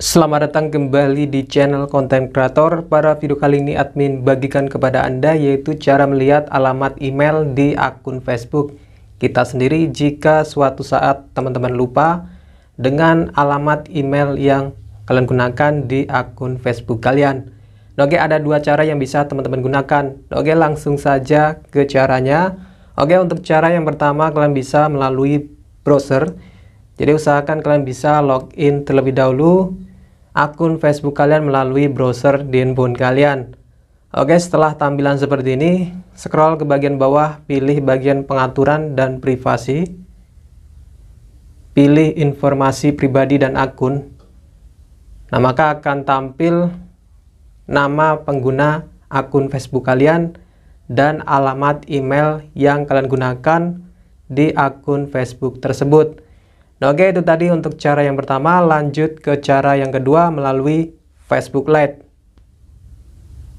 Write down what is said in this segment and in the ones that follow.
Selamat datang kembali di channel konten kreator Pada video kali ini admin bagikan kepada Anda yaitu cara melihat alamat email di akun Facebook kita sendiri jika suatu saat teman-teman lupa dengan alamat email yang kalian gunakan di akun Facebook kalian. Nah, oke, ada dua cara yang bisa teman-teman gunakan. Nah, oke, langsung saja ke caranya. Oke, untuk cara yang pertama kalian bisa melalui browser. Jadi usahakan kalian bisa login terlebih dahulu akun Facebook kalian melalui browser di handphone kalian. Oke, setelah tampilan seperti ini, scroll ke bagian bawah, pilih bagian pengaturan dan privasi. Pilih informasi pribadi dan akun. Nah, maka akan tampil nama pengguna akun Facebook kalian dan alamat email yang kalian gunakan di akun Facebook tersebut. Nah, oke itu tadi untuk cara yang pertama, lanjut ke cara yang kedua melalui Facebook Lite.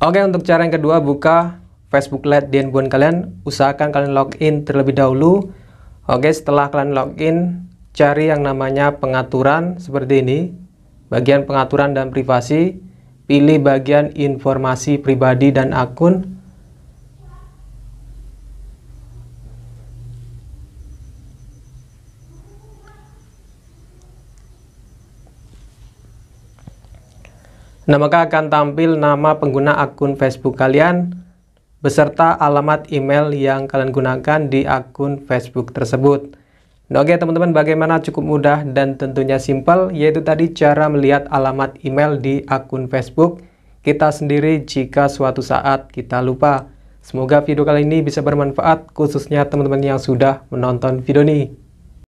Oke, untuk cara yang kedua buka Facebook Lite di handphone kalian, usahakan kalian login terlebih dahulu. Oke, setelah kalian login, cari yang namanya pengaturan seperti ini. Bagian pengaturan dan privasi, pilih bagian informasi pribadi dan akun. Nah, maka akan tampil nama pengguna akun Facebook kalian beserta alamat email yang kalian gunakan di akun Facebook tersebut. Nah, oke teman-teman, bagaimana cukup mudah dan tentunya simple, yaitu tadi cara melihat alamat email di akun Facebook kita sendiri jika suatu saat kita lupa. Semoga video kali ini bisa bermanfaat khususnya teman-teman yang sudah menonton video ini.